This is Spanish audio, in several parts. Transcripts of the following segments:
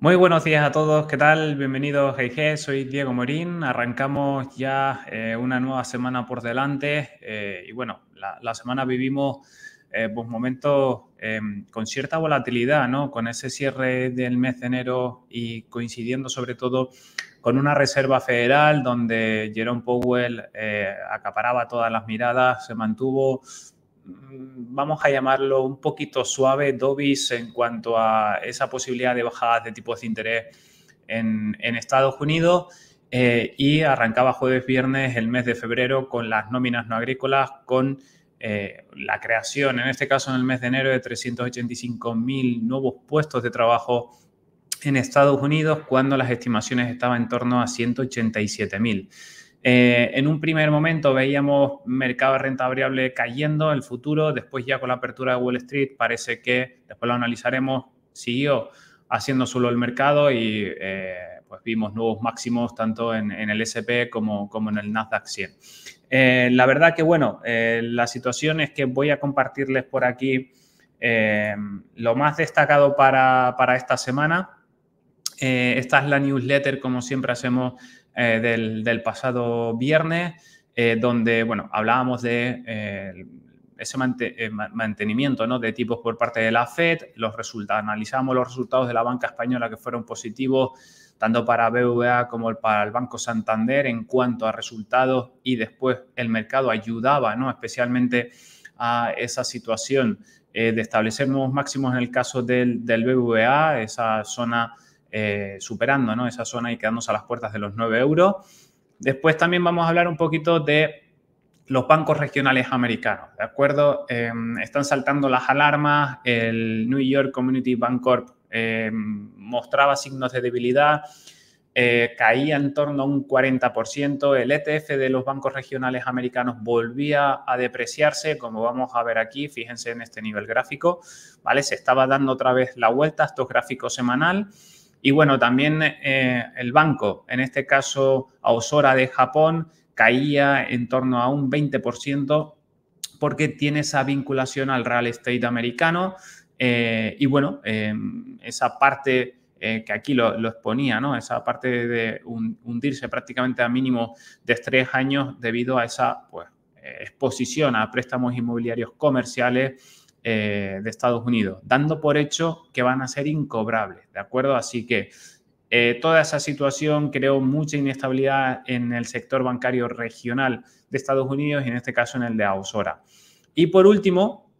Muy buenos días a todos, ¿qué tal? Bienvenidos a IG, soy Diego Morín. Arrancamos ya eh, una nueva semana por delante eh, y bueno, la, semana vivimos eh, pues, momentos em, con cierta volatilidad, ¿no? Con ese cierre del mes de enero y coincidiendo sobre todo con una reserva federal donde Jerome Powell acaparaba todas las miradas, se mantuvo Mm, vamos a llamarlo, un poquito suave DOBIS, en cuanto a esa posibilidad de bajadas de tipos de interés en, Estados Unidos. Eh, y arrancaba jueves, viernes, el mes de febrero con las nóminas no agrícolas, con eh, la creación, en este caso en el mes de enero, de 385.000 nuevos puestos de trabajo en Estados Unidos, cuando las estimaciones estaban en torno a 187.000. Eh, en un primer momento veíamos mercado de renta variable cayendo en el futuro, después ya con la apertura de Wall Street parece que, después lo analizaremos, siguió haciendo solo el mercado y eh, pues vimos nuevos máximos tanto en, el SP como, en el Nasdaq 100. Eh, la verdad que bueno, la situación es que voy a compartirles por aquí lo más destacado para, para esta semana. esta es la newsletter, como siempre hacemos eh, del, pasado viernes, eh, donde, bueno, hablábamos de eh, ese mantenimiento ¿no? de tipos por parte de la FED, los resultados, analizamos los resultados de la banca española que fueron positivos tanto para BVA como para el Banco Santander en cuanto a resultados y después el mercado ayudaba ¿no? especialmente a esa situación de establecer nuevos máximos en el caso del, del BVA, esa zona eh, superando esa zona y quedándose a las puertas de los 9 euros. Después también vamos a hablar un poquito de los bancos regionales americanos, ¿de acuerdo? Em, están saltando las alarmas, el New York Community Bancorp em, mostraba signos de debilidad, eh, caía en torno a un 40%, el ETF de los bancos regionales americanos volvía a depreciarse, como vamos a ver aquí, fíjense en este nivel gráfico, ¿vale? Se estaba dando otra vez la vuelta a estos gráficos semanal. Y bueno, también eh, el banco, en este caso Aosora de Japón, caía en torno a un 20% porque tiene esa vinculación al real estate americano. Eh, y bueno, em, esa parte eh, que aquí lo, exponía, ¿no? Esa parte de hundirse prácticamente a mínimo de tres años debido a esa pues, exposición a préstamos inmobiliarios comerciales eh, de Estados Unidos, dando por hecho que van a ser incobrables, ¿de acuerdo? Así que eh, toda esa situación creó mucha inestabilidad en el sector bancario regional de Estados Unidos y en este caso en el de Ausora. Y por último,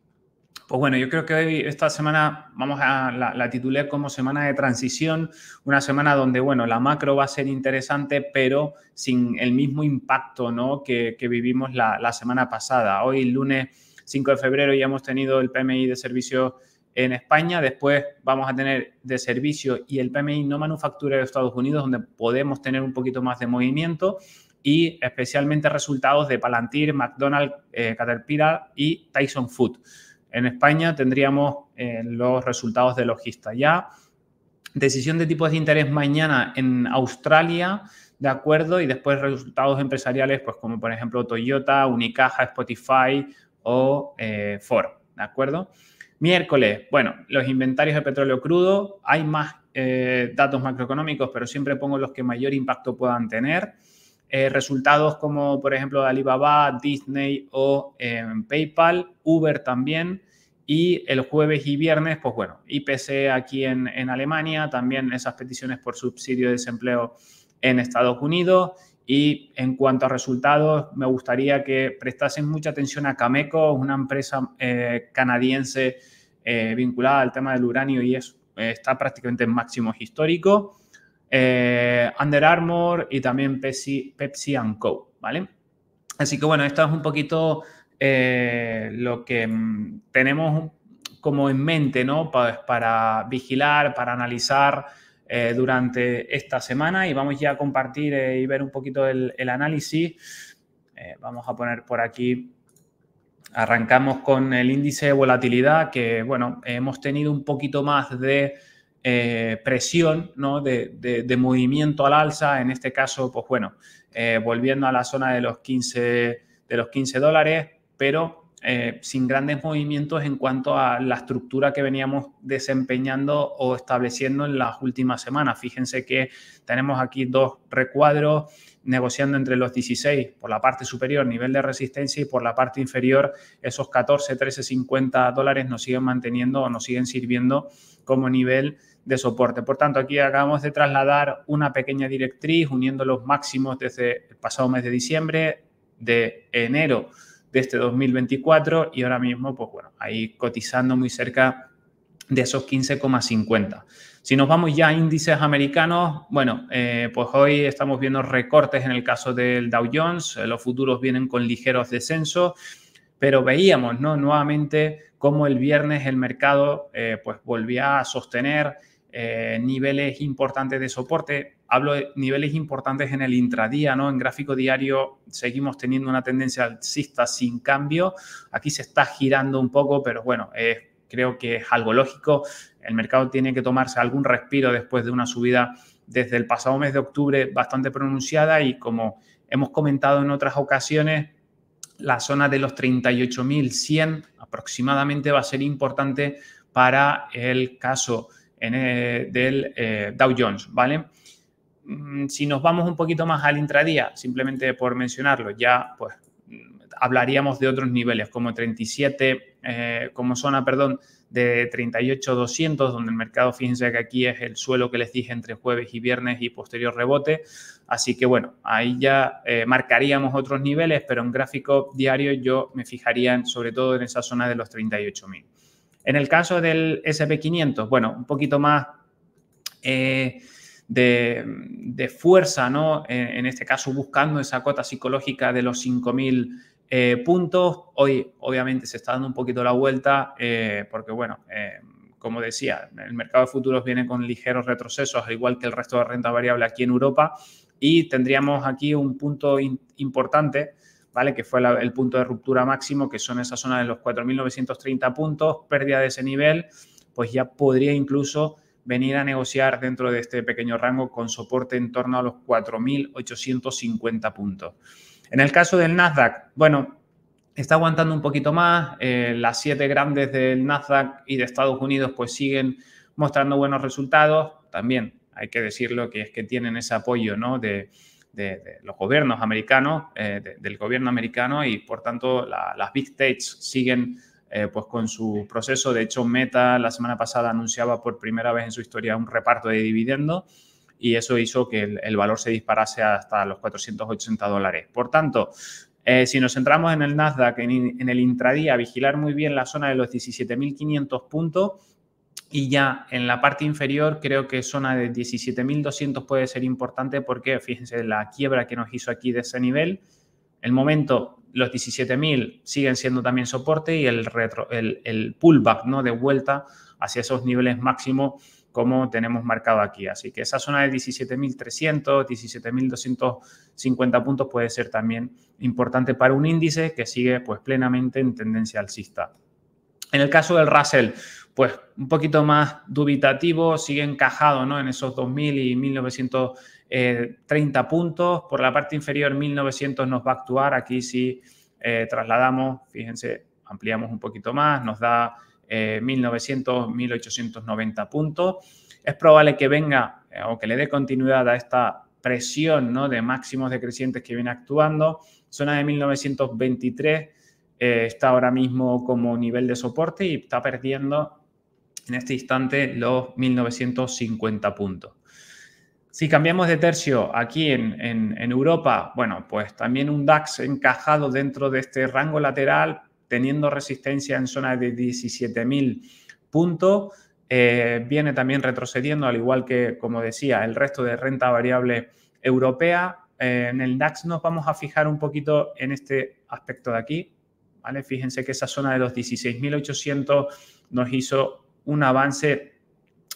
pues bueno, yo creo que hoy, esta semana, vamos a la, titular titulé como semana de transición, una semana donde, bueno, la macro va a ser interesante, pero sin el mismo impacto, ¿no? Que, vivimos la semana pasada. Hoy, lunes 5 de febrero ya hemos tenido el PMI de servicio en España, después vamos a tener de servicio y el PMI no manufactura de Estados Unidos, donde podemos tener un poquito más de movimiento y especialmente resultados de Palantir, McDonald's, eh, Caterpillar y Tyson Food. En España tendríamos eh, los resultados de logista ya. Decisión de tipos de interés mañana en Australia, de acuerdo, y después resultados empresariales, pues como por ejemplo Toyota, Unicaja, Spotify, o eh, Foro, ¿de acuerdo? Miércoles, bueno, los inventarios de petróleo crudo, hay más eh, datos macroeconómicos, pero siempre pongo los que mayor impacto puedan tener. Eh, resultados como, por ejemplo, Alibaba, Disney o PayPal, Uber también. Y el jueves y viernes, pues bueno, IPC aquí en, en Alemania, también esas peticiones por subsidio de desempleo en Estados Unidos y en cuanto a resultados, me gustaría que prestasen mucha atención a Cameco, una empresa eh, canadiense eh, vinculada al tema del uranio y eh, está prácticamente en máximo histórico. Under Armour y también Pepsi, Pepsi Co. ¿vale? Así que bueno, esto es un poquito lo que mm, tenemos como en mente, ¿no? para vigilar, para analizar. Eh, durante esta semana y vamos ya a compartir eh, y ver un poquito el, análisis. Eh, vamos a poner por aquí, arrancamos con el índice de volatilidad que, bueno, hemos tenido un poquito más de presión, ¿no? De, movimiento al alza, en este caso, pues bueno, volviendo a la zona de los 15, de los 15 dólares, pero eh, sin grandes movimientos en cuanto a la estructura que veníamos desempeñando o estableciendo en las últimas semanas. Fíjense que tenemos aquí dos recuadros negociando entre los 16 por la parte superior nivel de resistencia y por la parte inferior esos 14, 13, 50 dólares nos siguen manteniendo o nos siguen sirviendo como nivel de soporte. Por tanto, aquí acabamos de trasladar una pequeña directriz uniendo los máximos desde el pasado mes de diciembre, de enero de este 2024 y ahora mismo, pues bueno, ahí cotizando muy cerca de esos 15,50. Si nos vamos ya a índices americanos, bueno, eh, pues hoy estamos viendo recortes en el caso del Dow Jones, eh, los futuros vienen con ligeros descensos, pero veíamos, ¿no? Nuevamente cómo el viernes el mercado, eh, pues volvía a sostener niveles importantes de soporte, Hablo de niveles importantes en el intradía, ¿no? En gráfico diario seguimos teniendo una tendencia alcista sin cambio. Aquí se está girando un poco, pero bueno, eh, creo que es algo lógico. El mercado tiene que tomarse algún respiro después de una subida desde el pasado mes de octubre bastante pronunciada y como hemos comentado en otras ocasiones, la zona de los 38.100 aproximadamente va a ser importante para el caso eh, del eh, Dow Jones, ¿vale? Mm, si nos vamos un poquito más al intradía, simplemente por mencionarlo, ya pues mm, hablaríamos de otros niveles, como 37, eh, como zona, perdón, de 38.200, donde el mercado, fíjense que aquí es el suelo que les dije entre jueves y viernes y posterior rebote. Así que bueno, ahí ya eh, marcaríamos otros niveles, pero en gráfico diario yo me fijaría sobre todo en esa zona de los 38.000. En el caso del SP500, bueno, un poquito más... Eh, de, fuerza, ¿no? En, este caso buscando esa cuota psicológica de los 5.000 eh, puntos. Hoy obviamente se está dando un poquito la vuelta eh, porque, bueno, eh, como decía, el mercado de futuros viene con ligeros retrocesos, al igual que el resto de renta variable aquí en Europa. Y tendríamos aquí un punto importante. ¿Vale? Que fue el punto de ruptura máximo, que son esa zona de los 4.930 puntos, pérdida de ese nivel, pues ya podría incluso venir a negociar dentro de este pequeño rango con soporte en torno a los 4.850 puntos. En el caso del Nasdaq, bueno, está aguantando un poquito más, eh, las siete grandes del Nasdaq y de Estados Unidos pues siguen mostrando buenos resultados, también hay que decirlo que es que tienen ese apoyo ¿no? de, los gobiernos americanos, eh, del gobierno americano y por tanto las big states siguen eh, pues con su proceso. De hecho, Meta la semana pasada anunciaba por primera vez en su historia un reparto de dividendo y eso hizo que el, valor se disparase hasta los 480 dólares. Por tanto, eh, si nos centramos en el Nasdaq, en, en, el intradía, vigilar muy bien la zona de los 17.500 puntos y ya en la parte inferior creo que zona de 17.200 puede ser importante porque fíjense la quiebra que nos hizo aquí de ese nivel el momento los 17.000 siguen siendo también soporte y el, el, pullback ¿no? de vuelta hacia esos niveles máximos como tenemos marcado aquí. Así que esa zona de 17.300, 17.250 puntos puede ser también importante para un índice que sigue pues plenamente en tendencia alcista. En el caso del Russell, pues un poquito más dubitativo, sigue encajado en esos 2.000 y 1.930 puntos. Por la parte inferior, 1.900 nos va a actuar. Aquí si eh, trasladamos, fíjense, ampliamos un poquito más, nos da 1.900, eh, 1.890 puntos. Es probable que venga eh, o que le dé continuidad a esta presión ¿no? de máximos decrecientes que viene actuando. Zona de 1923 eh, está ahora mismo como nivel de soporte y está perdiendo en este instante los 1950 puntos. Si cambiamos de tercio aquí en, Europa, bueno, pues también un DAX encajado dentro de este rango lateral, teniendo resistencia en zona de 17.000 puntos, eh, viene también retrocediendo, al igual que, como decía, el resto de renta variable europea. Eh, en el DAX nos vamos a fijar un poquito en este aspecto de aquí, Fíjense que esa zona de los 16.800 nos hizo un avance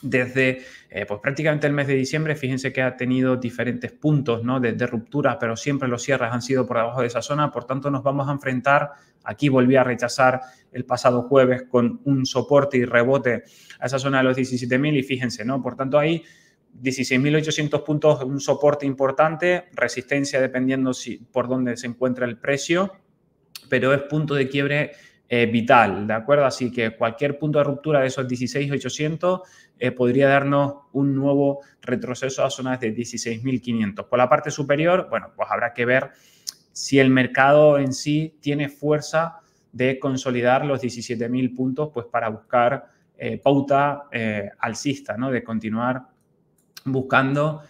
desde eh, pues prácticamente el mes de diciembre, fíjense que ha tenido diferentes puntos ¿no? de, ruptura, pero siempre los cierres han sido por debajo de esa zona, por tanto nos vamos a enfrentar, aquí volví a rechazar el pasado jueves con un soporte y rebote a esa zona de los 17.000 y fíjense, ¿no? por tanto ahí 16.800 puntos, un soporte importante, resistencia dependiendo si, por dónde se encuentra el precio, pero es punto de quiebre eh, vital, ¿de acuerdo? Así que cualquier punto de ruptura de esos 16,800 eh, podría darnos un nuevo retroceso a zonas de 16,500. Por la parte superior, bueno, pues habrá que ver si el mercado en sí tiene fuerza de consolidar los 17.000 puntos, pues para buscar eh, pauta alcista, ¿no? De continuar buscando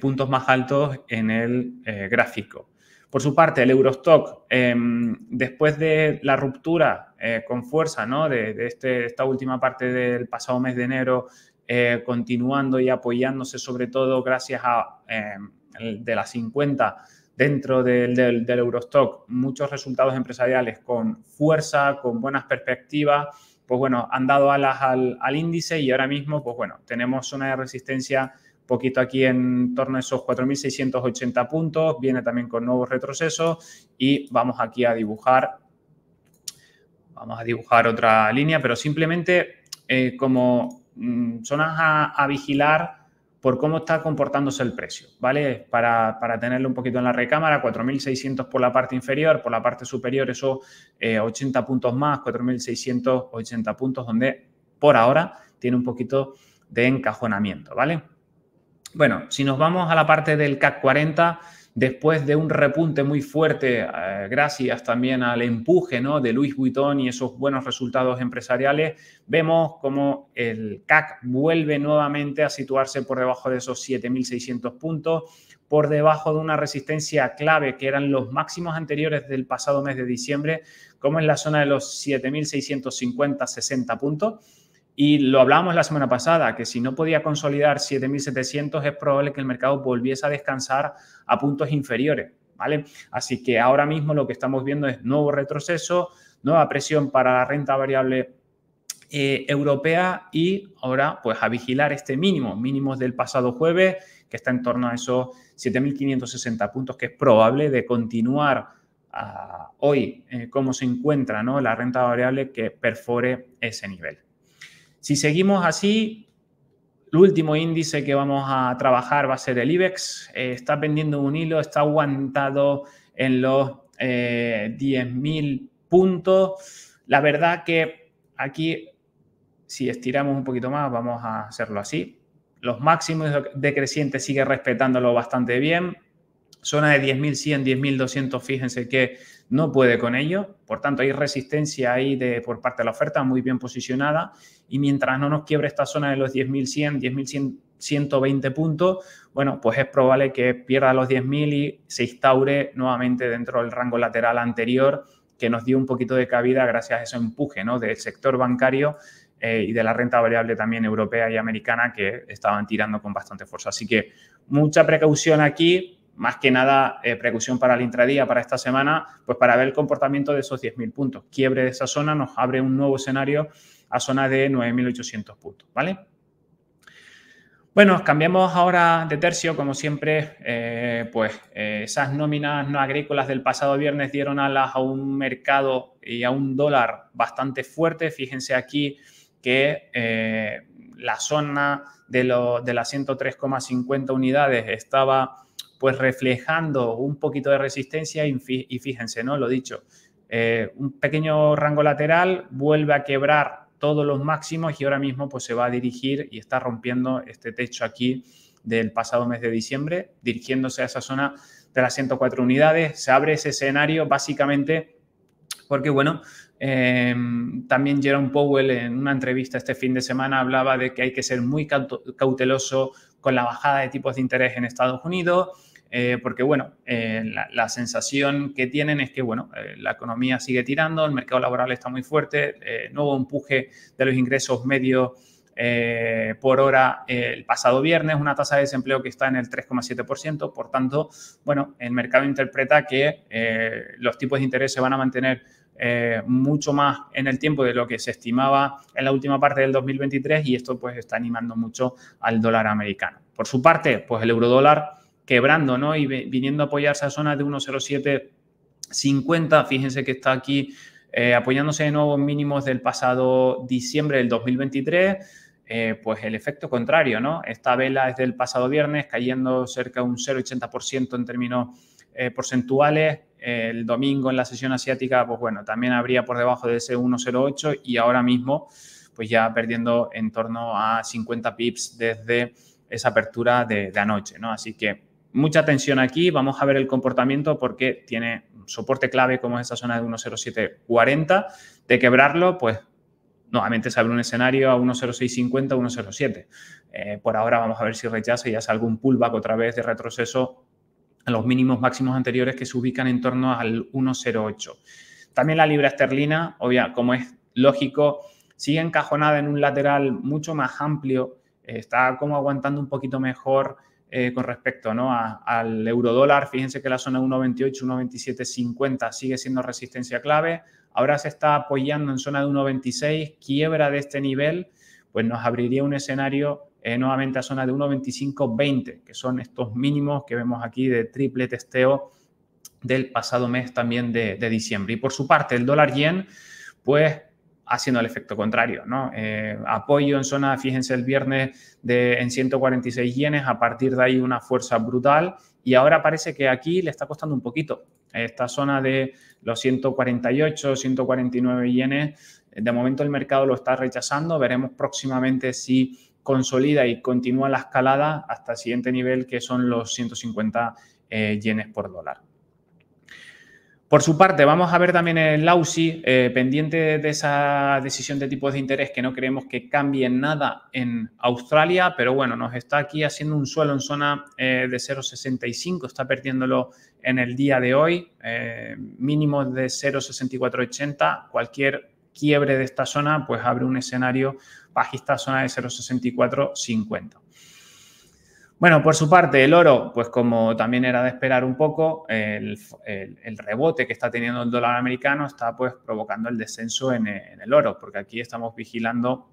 puntos más altos en el gráfico. Por su parte, el Eurostock, em, después de la ruptura eh, con fuerza de, este, esta última parte del pasado mes de enero, eh, continuando y apoyándose sobre todo gracias a em, de las 50 dentro del, del, Eurostock, muchos resultados empresariales con fuerza, con buenas perspectivas, pues bueno, han dado alas al, al, índice y ahora mismo, pues bueno, tenemos una de resistencia poquito aquí en torno a esos 4.680 puntos, viene también con nuevos retrocesos y vamos aquí a dibujar, vamos a dibujar otra línea, pero simplemente eh, como zonas mm, a, vigilar por cómo está comportándose el precio, ¿vale? Para, para tenerlo un poquito en la recámara, 4.600 por la parte inferior, por la parte superior esos 80 eh, puntos más, 4.680 puntos, donde por ahora tiene un poquito de encajonamiento, ¿vale? Bueno, si nos vamos a la parte del CAC 40, después de un repunte muy fuerte, eh, gracias también al empuje de Luis Vuitton y esos buenos resultados empresariales, vemos cómo el CAC vuelve nuevamente a situarse por debajo de esos 7.600 puntos, por debajo de una resistencia clave que eran los máximos anteriores del pasado mes de diciembre, como en la zona de los 7.650-60 puntos y lo hablábamos la semana pasada, que si no podía consolidar 7.700 es probable que el mercado volviese a descansar a puntos inferiores, ¿vale? Así que ahora mismo lo que estamos viendo es nuevo retroceso, nueva presión para la renta variable eh, europea y ahora pues a vigilar este mínimo, mínimos del pasado jueves, que está en torno a esos 7.560 puntos, que es probable de continuar ah, hoy eh, como se encuentra ¿no? la renta variable que perfore ese nivel. Si seguimos así, el último índice que vamos a trabajar va a ser el IBEX. Eh, está pendiendo un hilo, está aguantado en los 10.000 eh, puntos. La verdad que aquí, si estiramos un poquito más, vamos a hacerlo así. Los máximos decrecientes sigue respetándolo bastante bien. Zona de 10.100, 10.200, fíjense que no puede con ello. Por tanto, hay resistencia ahí de, por parte de la oferta muy bien posicionada y mientras no nos quiebre esta zona de los 10.100, 10.120 puntos, bueno, pues es probable que pierda los 10.000 y se instaure nuevamente dentro del rango lateral anterior que nos dio un poquito de cabida gracias a ese empuje ¿no? del sector bancario eh, y de la renta variable también europea y americana que estaban tirando con bastante fuerza. Así que mucha precaución aquí, más que nada eh, precaución para el intradía, para esta semana, pues para ver el comportamiento de esos 10.000 puntos. Quiebre de esa zona nos abre un nuevo escenario a zona de 9.800 puntos, ¿vale? Bueno, cambiamos ahora de tercio, como siempre, eh, pues eh, esas nóminas no agrícolas del pasado viernes dieron alas a un mercado y a un dólar bastante fuerte. Fíjense aquí que la zona de, de las 103,50 unidades estaba pues reflejando un poquito de resistencia y, fíjense, ¿no? Lo dicho, eh, un pequeño rango lateral vuelve a quebrar todos los máximos y ahora mismo pues se va a dirigir y está rompiendo este techo aquí del pasado mes de diciembre, dirigiéndose a esa zona de las 104 unidades. Se abre ese escenario básicamente porque, bueno, em, también Jerome Powell en una entrevista este fin de semana hablaba de que hay que ser muy cauteloso con la bajada de tipos de interés en Estados Unidos eh, porque bueno, eh, la, sensación que tienen es que bueno, eh, la economía sigue tirando, el mercado laboral está muy fuerte, no nuevo empuje de los ingresos medios por hora el pasado viernes, una tasa de desempleo que está en el 3,7%, por tanto, bueno, el mercado interpreta que los tipos de interés se van a mantener mucho más en el tiempo de lo que se estimaba en la última parte del 2023 y esto pues está animando mucho al dólar americano. Por su parte, pues el eurodólar quebrando, ¿no? Y viniendo a apoyarse a zona de 1.0750, fíjense que está aquí eh, apoyándose de nuevo en mínimos del pasado diciembre del 2023. Eh, pues el efecto contrario, ¿no? Esta vela es del pasado viernes cayendo cerca de un 0,80% en términos eh, porcentuales. El domingo en la sesión asiática, pues bueno, también habría por debajo de ese 1,08 y ahora mismo, pues ya perdiendo en torno a 50 pips desde esa apertura de anoche, ¿no? Así que mucha tensión aquí, vamos a ver el comportamiento porque tiene un soporte clave como es esa zona de 1.0740, de quebrarlo, pues nuevamente se abre un escenario a 1.0650, 1.07. Eh, por ahora vamos a ver si rechaza y hace algún pullback otra vez de retroceso a los mínimos máximos anteriores que se ubican en torno al 1.08. También la libra esterlina, obvia, como es lógico, sigue encajonada en un lateral mucho más amplio, eh, está como aguantando un poquito mejor eh, con respecto ¿no? al eurodólar. Fíjense que la zona 1,28, 1,27,50 sigue siendo resistencia clave. Ahora se está apoyando en zona de 1,26, quiebra de este nivel, pues nos abriría un escenario eh, nuevamente a zona de 1,25,20, que son estos mínimos que vemos aquí de triple testeo del pasado mes también de diciembre. Y por su parte, el dólar yen, pues haciendo el efecto contrario, ¿no? Eh, apoyo en zona, fíjense, el viernes de, en 146 yenes, a partir de ahí una fuerza brutal y ahora parece que aquí le está costando un poquito. Esta zona de los 148, 149 yenes, de momento el mercado lo está rechazando, veremos próximamente si consolida y continúa la escalada hasta el siguiente nivel que son los 150 eh, yenes por dólar. Por su parte, vamos a ver también el LAUSI, eh, pendiente de esa decisión de tipos de interés que no creemos que cambie nada en Australia, pero bueno, nos está aquí haciendo un suelo en zona eh, de 0,65, está perdiéndolo en el día de hoy, eh, de 0,6480, cualquier quiebre de esta zona pues abre un escenario bajista a zona de 0,6450. Bueno, por su parte, el oro, pues como también era de esperar un poco, el, rebote que está teniendo el dólar americano está pues provocando el descenso en, el oro, porque aquí estamos vigilando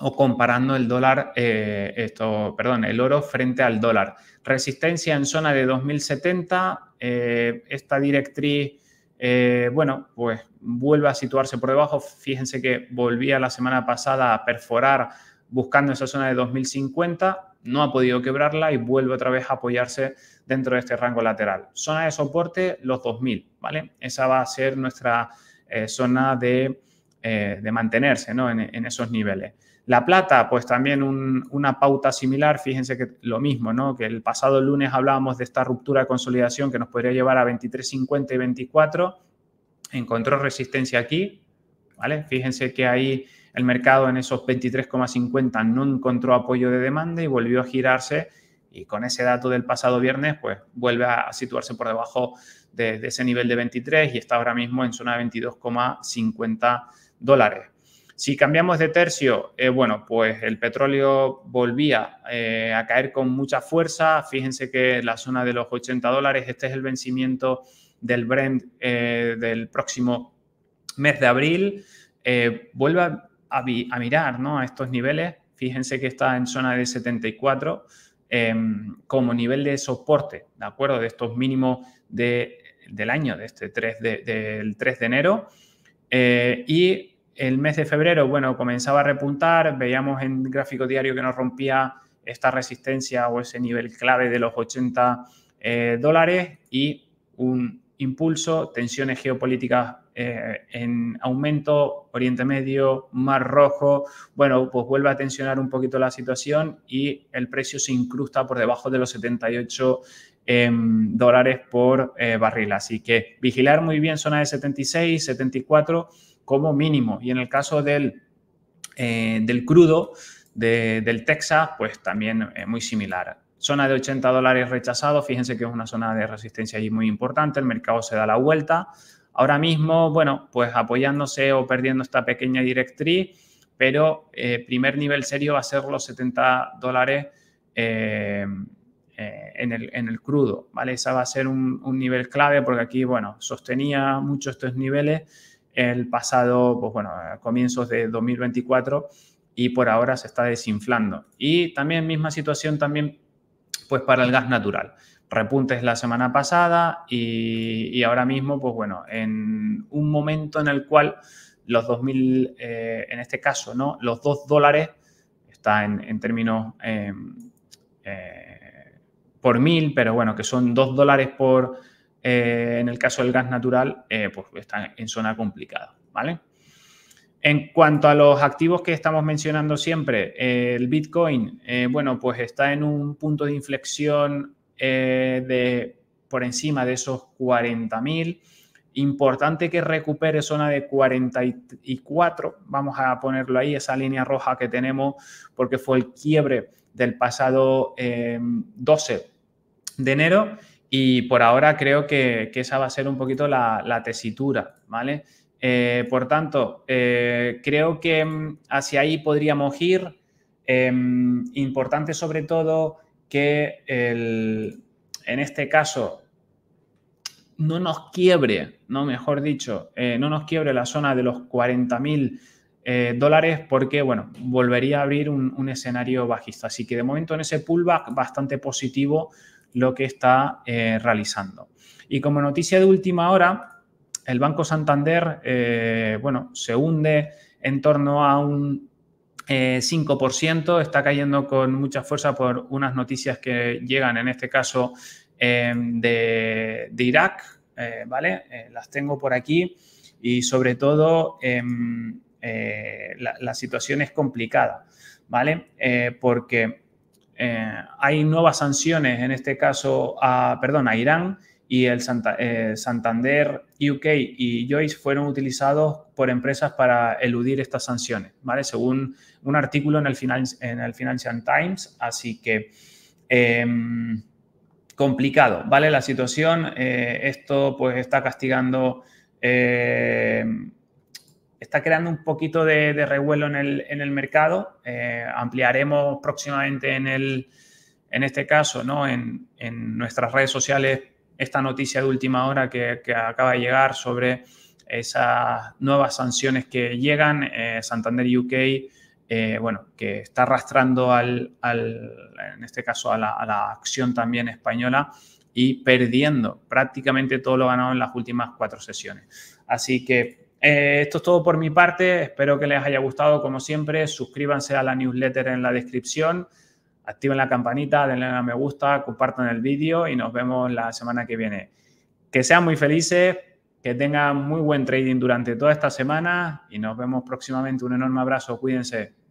o comparando el dólar, eh, esto, perdón, el oro frente al dólar. Resistencia en zona de 2070, eh, esta directriz, eh, bueno, pues vuelve a situarse por debajo. Fíjense que volvía la semana pasada a perforar buscando esa zona de 2050 no ha podido quebrarla y vuelve otra vez a apoyarse dentro de este rango lateral. Zona de soporte, los 2000, ¿vale? Esa va a ser nuestra eh, zona eh, de, mantenerse ¿no? en, esos niveles. La plata, pues también una pauta similar, fíjense que lo mismo, ¿no? Que el pasado lunes hablábamos de esta ruptura de consolidación que nos podría llevar a 23.50 y 24, encontró resistencia aquí, ¿vale? Fíjense que ahí el mercado en esos 23,50 no encontró apoyo de demanda y volvió a girarse y con ese dato del pasado viernes, pues vuelve a situarse por debajo de, ese nivel de 23 y está ahora mismo en zona de 22,50 dólares. Si cambiamos de tercio, eh, bueno, pues el petróleo volvía eh, a caer con mucha fuerza. Fíjense que la zona de los 80 dólares, este es el vencimiento del Brent eh, del próximo mes de abril. vuelve a a, mirar ¿no? a estos niveles. Fíjense que está en zona de 74 em, como nivel de soporte, ¿de acuerdo? De estos mínimos de, del año, de este 3 de, del 3 de enero. Eh, y el mes de febrero, bueno, comenzaba a repuntar, veíamos en gráfico diario que nos rompía esta resistencia o ese nivel clave de los 80 eh, dólares y un impulso, tensiones geopolíticas eh, en aumento, Oriente Medio, Mar Rojo, bueno, pues vuelve a tensionar un poquito la situación y el precio se incrusta por debajo de los 78 em, dólares por eh, barril. Así que vigilar muy bien zona de 76, 74 como mínimo. Y en el caso del, eh, del crudo, del Texas, pues también muy similar. Zona de 80 dólares rechazado, fíjense que es una zona de resistencia ahí muy importante, el mercado se da la vuelta. Ahora mismo, bueno, pues apoyándose o perdiendo esta pequeña directriz, pero eh, primer nivel serio va a ser los 70 dólares eh, eh, en, el, crudo, ¿vale? Esa va a ser un, nivel clave porque aquí, bueno, sostenía mucho estos niveles el pasado, pues bueno, a comienzos de 2024 y por ahora se está desinflando. Y también misma situación también pues para el gas natural. Repuntes la semana pasada y, ahora mismo, pues bueno, en un momento en el cual los 2.000, mil eh, en este caso, ¿no? Los 2 dólares, está en, términos em, eh, por mil, pero bueno, que son 2 dólares por, eh, en el caso del gas natural, pues están en zona complicada, ¿vale? En cuanto a los activos que estamos mencionando siempre, eh, el Bitcoin, eh, bueno, pues está en un punto de inflexión eh, de por encima de esos 40.000. Importante que recupere zona de 44, vamos a ponerlo ahí, esa línea roja que tenemos, porque fue el quiebre del pasado 12 de enero y por ahora creo que, esa va a ser un poquito la, la tesitura, ¿vale? Eh, por tanto, eh, creo que mm, hacia ahí podríamos ir. Em, importante sobre todo que en este caso no nos quiebre, ¿no? mejor dicho, eh, no nos quiebre la zona de los 40 mil dólares porque, bueno, volvería a abrir un, escenario bajista. Así que de momento en ese pullback bastante positivo lo que está realizando. Y como noticia de última hora, el Banco Santander, eh, bueno, se hunde en torno a un 5%, eh, está cayendo con mucha fuerza por unas noticias que llegan, en este caso, em, de, Irak, eh, ¿vale? las tengo por aquí y sobre todo em, la, la, situación es complicada, ¿vale? porque hay nuevas sanciones, en este caso, a, perdón, a Irán y el eh, Santander UK y Joyce fueron utilizados por empresas para eludir estas sanciones, ¿vale? Según un artículo en el, en el Financial Times, así que em, complicado, ¿vale? La situación, eh, esto pues está castigando, em, está creando un poquito de, revuelo en el, en el mercado, eh, ampliaremos próximamente en el... En este caso, ¿no? en, en nuestras redes sociales esta noticia de última hora que, acaba de llegar sobre esas nuevas sanciones que llegan, eh, Santander UK, eh, bueno, que está arrastrando al, en este caso a la, acción también española y perdiendo prácticamente todo lo ganado en las últimas cuatro sesiones. Así que eh, esto es todo por mi parte, espero que les haya gustado como siempre, suscríbanse a la newsletter en la descripción activen la campanita, denle a me gusta, compartan el vídeo y nos vemos la semana que viene. Que sean muy felices, que tengan muy buen trading durante toda esta semana y nos vemos próximamente. Un enorme abrazo, cuídense.